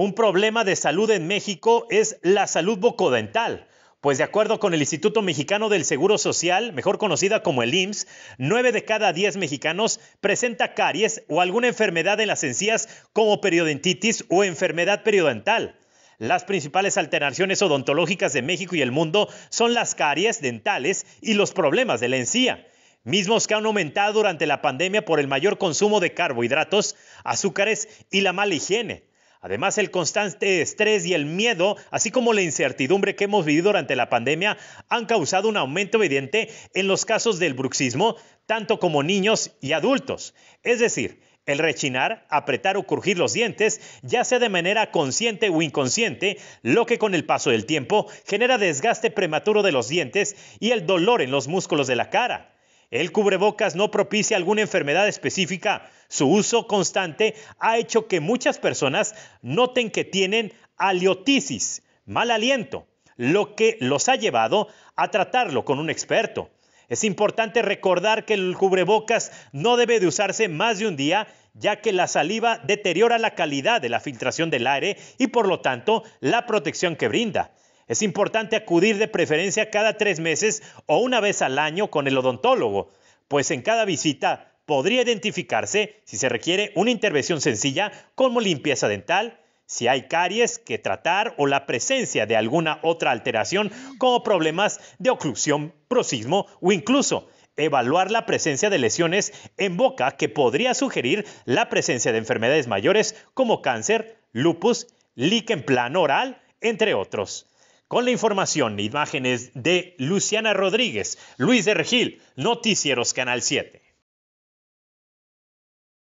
Un problema de salud en México es la salud bocodental. Pues de acuerdo con el Instituto Mexicano del Seguro Social, mejor conocida como el IMSS, 9 de cada 10 mexicanos presenta caries o alguna enfermedad en las encías como periodontitis o enfermedad periodontal. Las principales alteraciones odontológicas de México y el mundo son las caries dentales y los problemas de la encía, mismos que han aumentado durante la pandemia por el mayor consumo de carbohidratos, azúcares y la mala higiene. Además, el constante estrés y el miedo, así como la incertidumbre que hemos vivido durante la pandemia, han causado un aumento evidente en los casos del bruxismo, tanto como niños y adultos. Es decir, el rechinar, apretar o crujir los dientes, ya sea de manera consciente o inconsciente, lo que con el paso del tiempo genera desgaste prematuro de los dientes y el dolor en los músculos de la cara. El cubrebocas no propicia alguna enfermedad específica. Su uso constante ha hecho que muchas personas noten que tienen aliotisis, mal aliento, lo que los ha llevado a tratarlo con un experto. Es importante recordar que el cubrebocas no debe de usarse más de un día, ya que la saliva deteriora la calidad de la filtración del aire y por lo tanto la protección que brinda. Es importante acudir de preferencia cada tres meses o una vez al año con el odontólogo, pues en cada visita podría identificarse si se requiere una intervención sencilla como limpieza dental, si hay caries que tratar o la presencia de alguna otra alteración como problemas de oclusión, prosismo o incluso evaluar la presencia de lesiones en boca que podría sugerir la presencia de enfermedades mayores como cáncer, lupus, líquen plano oral, entre otros con la información e imágenes de Luciana Rodríguez, Luis de Regil, Noticieros Canal 7.